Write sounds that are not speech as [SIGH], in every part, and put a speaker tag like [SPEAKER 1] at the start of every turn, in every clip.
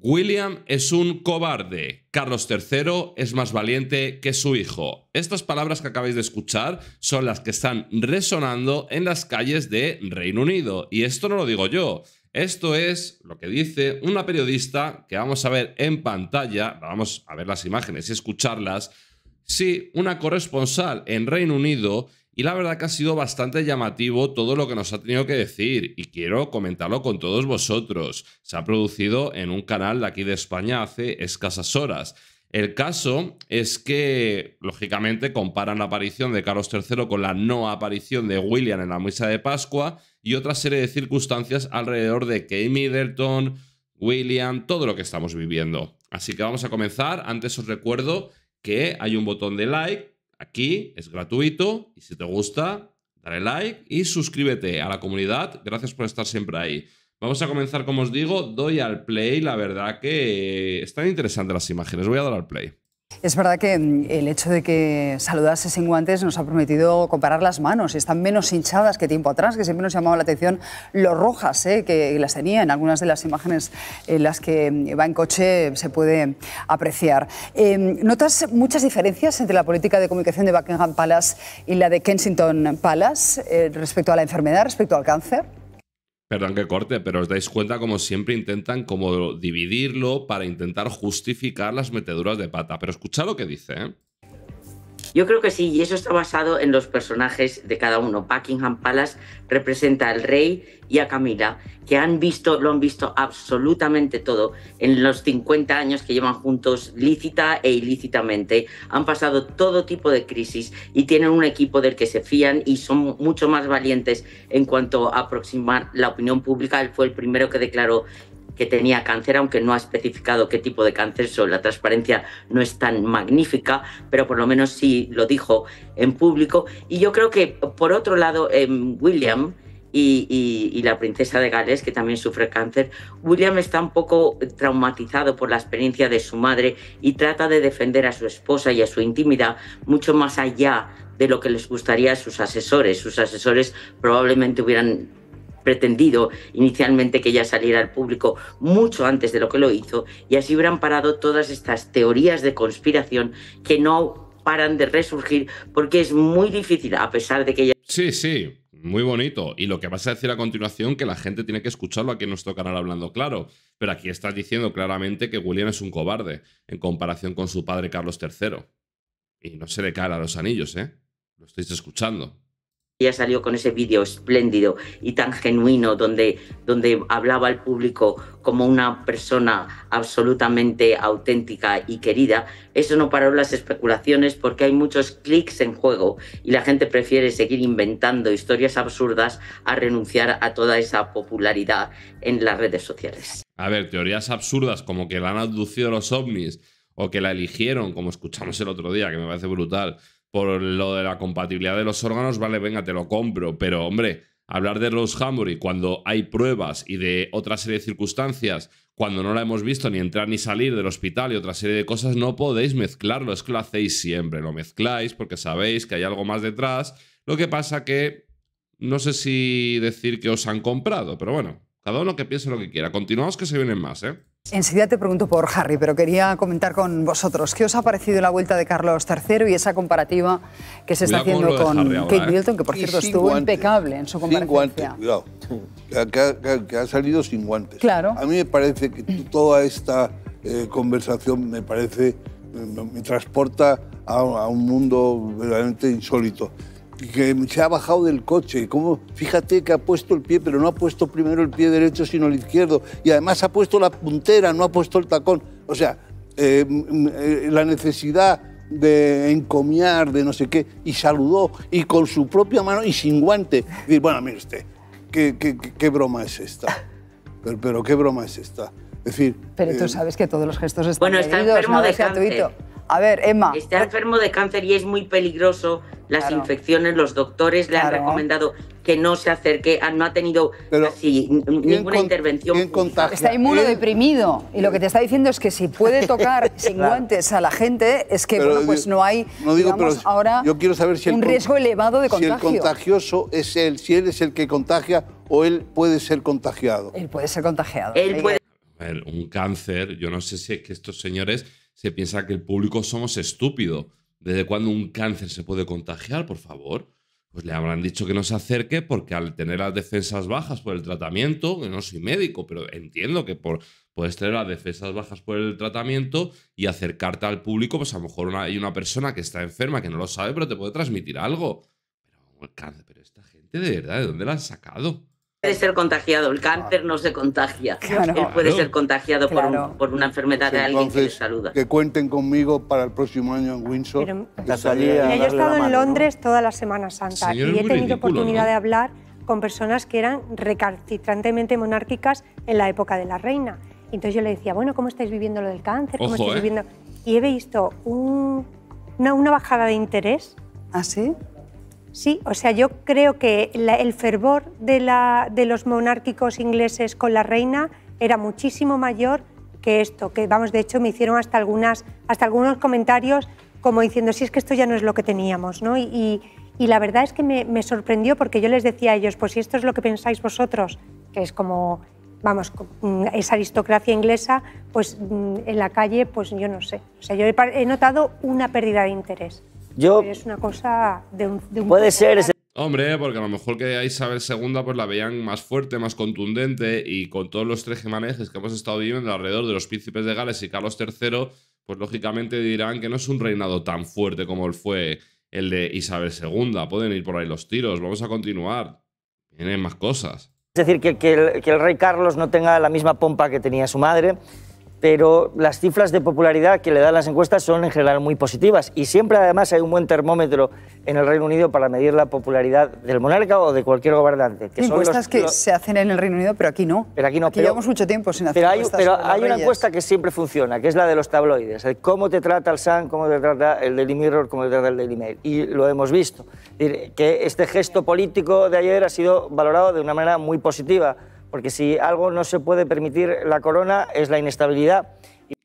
[SPEAKER 1] William es un cobarde. Carlos III es más valiente que su hijo. Estas palabras que acabáis de escuchar son las que están resonando en las calles de Reino Unido. Y esto no lo digo yo. Esto es lo que dice una periodista que vamos a ver en pantalla. Vamos a ver las imágenes y escucharlas. Sí, una corresponsal en Reino Unido y la verdad que ha sido bastante llamativo todo lo que nos ha tenido que decir y quiero comentarlo con todos vosotros. Se ha producido en un canal de aquí de España hace escasas horas. El caso es que, lógicamente, comparan la aparición de Carlos III con la no aparición de William en la misa de Pascua y otra serie de circunstancias alrededor de Kate Middleton, William, todo lo que estamos viviendo. Así que vamos a comenzar. Antes os recuerdo que hay un botón de like Aquí es gratuito y si te gusta, dale like y suscríbete a la comunidad. Gracias por estar siempre ahí. Vamos a comenzar, como os digo, doy al play. La verdad que eh, están interesantes las imágenes. Voy a dar al play.
[SPEAKER 2] Es verdad que mm, el hecho de que saludase sin guantes nos ha permitido comparar las manos. Están menos hinchadas que tiempo atrás, que siempre nos llamaba la atención lo rojas eh, que las tenía en algunas de las imágenes en las que mm, va en coche, se puede apreciar. Em, ¿Notas muchas diferencias entre la política de comunicación de Buckingham Palace y la de Kensington Palace eh, respecto a la enfermedad, respecto al cáncer?
[SPEAKER 1] Perdón que corte, pero os dais cuenta como siempre intentan como dividirlo para intentar justificar las meteduras de pata. Pero escucha lo que dice, ¿eh?
[SPEAKER 3] Yo creo que sí, y eso está basado en los personajes de cada uno. Buckingham Palace representa al rey y a Camila, que han visto, lo han visto absolutamente todo en los 50 años que llevan juntos lícita e ilícitamente. Han pasado todo tipo de crisis y tienen un equipo del que se fían y son mucho más valientes en cuanto a aproximar la opinión pública. Él fue el primero que declaró que tenía cáncer, aunque no ha especificado qué tipo de cáncer, la transparencia no es tan magnífica, pero por lo menos sí lo dijo en público. Y yo creo que, por otro lado, en em, William, y, y, la princesa de Gales, que también sufre cáncer, William está un poco traumatizado por la experiencia de su madre y trata de defender a su esposa y a su intimidad mucho más allá de lo que les gustaría a sus asesores. Sus asesores probablemente hubieran pretendido inicialmente que ella saliera al público mucho antes de lo que lo hizo y así hubieran parado todas estas teorías de conspiración que no paran de resurgir porque es muy difícil a pesar de que ella... Sí, sí, muy bonito.
[SPEAKER 1] Y lo que vas a decir a continuación, que la gente tiene que escucharlo aquí en nuestro canal hablando claro. Pero aquí estás diciendo claramente que William es un cobarde en comparación con su padre Carlos III. Y no se le caen a los anillos, ¿eh? Lo estáis escuchando
[SPEAKER 3] ella salió con ese vídeo espléndido y tan genuino donde, donde hablaba al público como una persona absolutamente auténtica y querida, eso no paró las especulaciones porque hay muchos clics en juego y la gente prefiere seguir inventando historias absurdas a renunciar a toda esa popularidad en las redes sociales.
[SPEAKER 1] A ver, teorías absurdas como que la han aducido los ovnis o que la eligieron, como escuchamos el otro día, que me parece brutal por lo de la compatibilidad de los órganos, vale, venga, te lo compro, pero hombre, hablar de Rose Hambury cuando hay pruebas y de otra serie de circunstancias, cuando no la hemos visto ni entrar ni salir del hospital y otra serie de cosas, no podéis mezclarlo, es que lo hacéis siempre, lo mezcláis porque sabéis que hay algo más detrás, lo que pasa que no sé si decir que os han comprado, pero bueno, cada uno que piense lo que quiera. Continuamos que se vienen más, ¿eh?
[SPEAKER 2] Enseguida te pregunto por Harry, pero quería comentar con vosotros. ¿Qué os ha parecido la vuelta de Carlos III y esa comparativa que se está haciendo con, Kate ¿eh? Middleton, que por cierto estuvo impecable en su comparecencia? Sin
[SPEAKER 4] guantes, cuidado. Que ha, salido sin guantes. A mí me parece que toda esta eh, conversación me parece me, transporta a, a un mundo verdaderamente insólito que se ha bajado del coche, cómo fíjate que ha puesto el pie, pero no ha puesto primero el pie derecho sino el izquierdo, y además ha puesto la puntera, no ha puesto el tacón. O sea, eh, mm, eh, la necesidad de encomiar, de no sé qué, y saludó, y con su propia mano y sin guante. Y bueno, mire usted, ¿qué, qué, qué, broma es esta? Pero, pero, qué broma es esta. Es decir,
[SPEAKER 2] pero tú eh, sabes que todos los gestos están bueno, está enfermo de cáncer. A ver, Emma.
[SPEAKER 3] Está enfermo de cáncer y es muy peligroso las infecciones, los doctores le han recomendado que no se acerque, ah, no ha tenido ninguna intervención. Está
[SPEAKER 2] deprimido y lo que te está diciendo es que si puede tocar [LAUGHS] sin guantes a la gente es que pues no hay ahora yo quiero saber si un riesgo elevado de contagio. Si el
[SPEAKER 4] contagioso es él, si él es el que contagia o él puede ser contagiado. Él
[SPEAKER 2] puede ser contagiado.
[SPEAKER 1] un cáncer, yo no sé si que estos señores se piensan que el público somos estúpidos desde cuándo un cáncer se puede contagiar, por favor, pues le habrán dicho que no se acerque porque al tener las defensas bajas por el tratamiento, que no soy médico, pero entiendo que por, puedes tener las defensas bajas por el tratamiento y acercarte al público, pues a lo mejor hay una persona que está enferma, que no lo sabe, pero te puede transmitir algo. Pero, pero esta gente de verdad, ¿de dónde la han sacado?
[SPEAKER 3] puede ser contagiado, el cáncer no se contagia. Él puede ser contagiado por, por, una enfermedad de alguien que le saluda.
[SPEAKER 4] Que cuenten conmigo para el próximo año en Windsor. Pero, yo he estado en
[SPEAKER 2] Londres toda la Semana Santa y he tenido oportunidad de hablar con personas que eran recalcitrantemente monárquicas en la época de la reina. Entonces yo le decía, bueno, ¿cómo estáis viviendo lo del cáncer? ¿Cómo estáis ¿eh? viviendo? Y he visto un, una, una bajada de interés. ¿Ah, sí? Sí, o sea, yo creo que el fervor de, los monárquicos ingleses con la reina era muchísimo mayor que esto, que vamos, de hecho me hicieron hasta, algunas, hasta algunos comentarios como diciendo, si es que esto ya no es lo que teníamos, ¿no? Y, la verdad es que me, sorprendió porque yo les decía a ellos, pues si esto es lo que pensáis vosotros, que es como, vamos, mm, esa aristocracia inglesa, pues mm, en la calle, pues yo no sé. O sea, yo he notado una pérdida de interés es una cosa de puede ser...
[SPEAKER 1] Hombre, porque a lo mejor que a Isabel II pues la veían más fuerte, más contundente y con todos los tres que hemos estado viviendo alrededor de los príncipes de Gales y Carlos III, pues lógicamente dirán que no es un reinado tan fuerte como fue el de Isabel II. Pueden ir por ahí los tiros, vamos a continuar. Tienen más cosas.
[SPEAKER 5] Es decir, que el rey Carlos no tenga la misma pompa que tenía su madre, pero las cifras de popularidad que le dan las encuestas son en general muy positivas y siempre además hay un buen termómetro en el Reino Unido para medir la popularidad del monarca o de cualquier gobernante. Que encuestas que se
[SPEAKER 2] hacen en el Reino Unido, pero aquí no. Pero aquí no. Aquí llevamos mucho tiempo sin hacer pero hay, Pero hay una
[SPEAKER 5] encuesta que siempre funciona, que es la de los tabloides. cómo te trata el Sun, cómo te trata el Daily Mirror, cómo te trata el Daily Mail. Y lo hemos visto. Que este gesto político de ayer ha sido valorado de una manera muy positiva porque si algo no se puede permitir la corona es la
[SPEAKER 1] inestabilidad.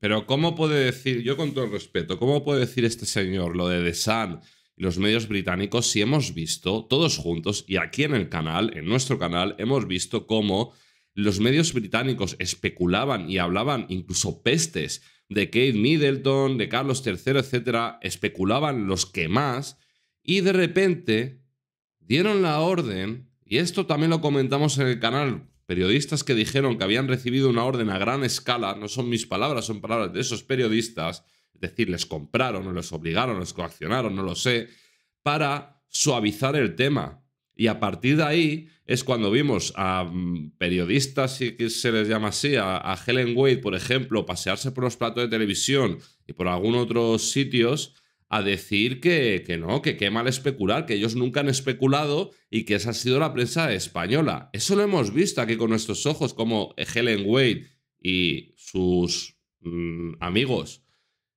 [SPEAKER 1] Pero ¿cómo puede decir, yo con todo el respeto, cómo puede decir este señor lo de The Sun y los medios británicos si hemos visto todos juntos y aquí en el canal, en nuestro canal, hemos visto cómo los medios británicos especulaban y hablaban incluso pestes de Kate Middleton, de Carlos III, etcétera, especulaban los que más y de repente dieron la orden, y esto también lo comentamos en el canal periodistas que dijeron que habían recibido una orden a gran escala, no son mis palabras, son palabras de esos periodistas, es decir, les compraron, o les obligaron, les coaccionaron, no lo sé, para suavizar el tema. Y a partir de ahí es cuando vimos a mm, periodistas, si se les llama así, a, Helen Wade, por ejemplo, pasearse por los platos de televisión y por algunos otros sitios a decir que, que no, que qué mal especular, que ellos nunca han especulado y que esa ha sido la prensa española. Eso lo hemos visto aquí con nuestros ojos, como Helen Wade y sus mm, amigos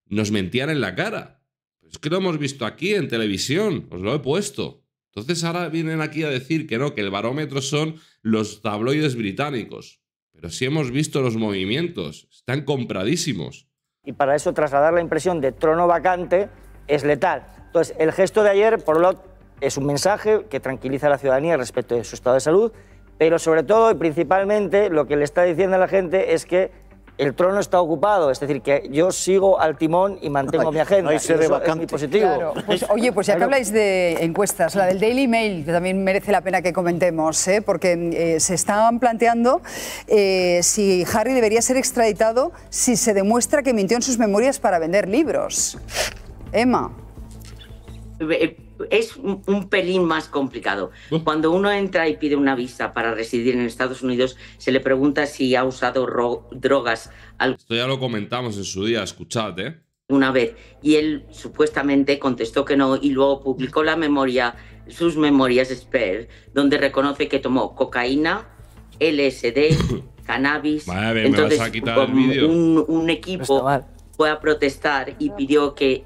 [SPEAKER 1] nos mentían en la cara. Pues es que lo hemos visto aquí en televisión, os lo he puesto. Entonces ahora vienen aquí a decir que no, que el barómetro son los tabloides británicos. Pero sí hemos visto los movimientos, están compradísimos.
[SPEAKER 5] Y para eso trasladar la impresión de trono vacante es letal. Entonces, el gesto de ayer, por un lado, es un mensaje que tranquiliza a la ciudadanía respecto de su estado de salud, pero sobre todo y principalmente lo que le está diciendo a la gente es que el trono está ocupado, es decir, que yo sigo al timón y mantengo mi agenda. No hay vacante. Es positivo. Pues, oye,
[SPEAKER 2] pues ya que habláis de encuestas, la del Daily Mail, que también merece la pena que comentemos, ¿eh? porque eh, se estaban planteando eh, si Harry debería ser extraditado si se demuestra que mintió en sus memorias para vender libros. Emma.
[SPEAKER 3] Eh, es un pelín más complicado. Uh. Cuando uno entra y pide una visa para residir en Estados Unidos, se le pregunta si ha usado drogas. Esto ya lo comentamos en su día, escuchad, ¿eh? Una vez. Y él supuestamente contestó que no y luego publicó la memoria, sus memorias Spare, donde reconoce que tomó cocaína, LSD, [COUGHS] cannabis. Madre, me vas a quitar el un, un, equipo fue a protestar y pidió eh,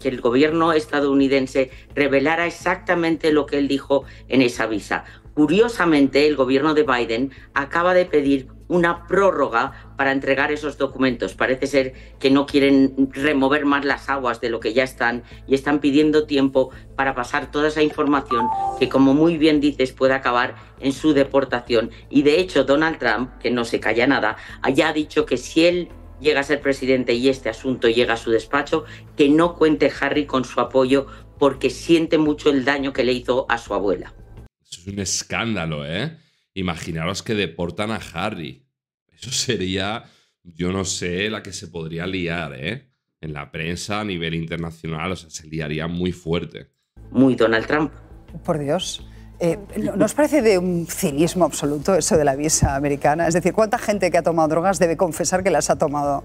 [SPEAKER 3] que, el gobierno estadounidense revelara exactamente lo que él dijo en esa visa. Curiosamente, el gobierno de Biden acaba de pedir una prórroga para entregar esos documentos. Parece ser que no quieren remover más las aguas de lo que ya están y están pidiendo tiempo para pasar toda esa información que, como muy bien dices, puede acabar en su deportación. Y de hecho, Donald Trump, que no se calla nada, ha dicho que si él llega a ser presidente y este asunto llega a su despacho, que no cuente Harry con su apoyo porque siente mucho el daño que le hizo a su abuela.
[SPEAKER 1] Eso es un escándalo, ¿eh? Imaginaros que deportan a Harry. Eso sería, yo no sé, la que se podría liar, ¿eh? En la prensa a nivel internacional, o sea, se liaría
[SPEAKER 3] muy fuerte. Muy Donald Trump.
[SPEAKER 2] Por Dios. Eh, ¿Nos parece de un cinismo absoluto eso de la visa americana? Es decir, ¿cuánta gente que ha tomado drogas debe confesar que las ha tomado?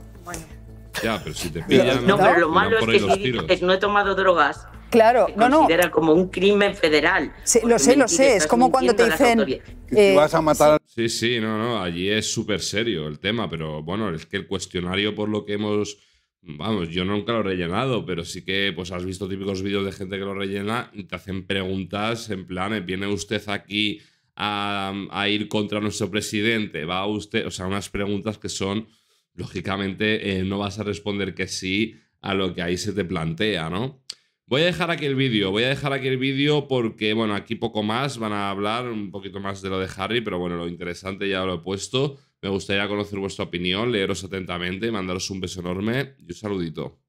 [SPEAKER 3] Ya, pero si te pillan, no, pero lo malo es que si no he tomado drogas, Claro, no, no. considera como un crimen federal. lo sé, lo sé. Es como cuando te dicen.
[SPEAKER 1] Eh, vas a matar. Sí, sí, no, no. Allí es súper serio el tema, pero bueno, es que el cuestionario, por lo que hemos Vamos, yo nunca lo he rellenado, pero sí que pues has visto típicos vídeos de gente que lo rellena y te hacen preguntas en plan, eh, ¿viene usted aquí a, ir contra nuestro presidente? ¿Va usted? O sea, unas preguntas que son, lógicamente, eh, no vas a responder que sí a lo que ahí se te plantea, ¿no? Voy a dejar aquí el vídeo, voy a dejar aquí el vídeo porque, bueno, aquí poco más, van a hablar un poquito más de lo de Harry, pero bueno, lo interesante ya lo he puesto. Me gustaría conocer vuestra opinión, leeros atentamente, mandaros un beso enorme y un saludito.